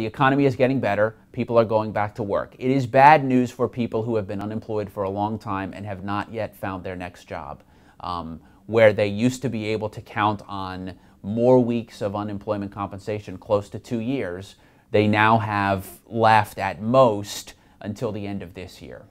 The economy is getting better. People are going back to work. It is bad news for people who have been unemployed for a long time and have not yet found their next job, um, where they used to be able to count on more weeks of unemployment compensation, close to two years. They now have left at most until the end of this year.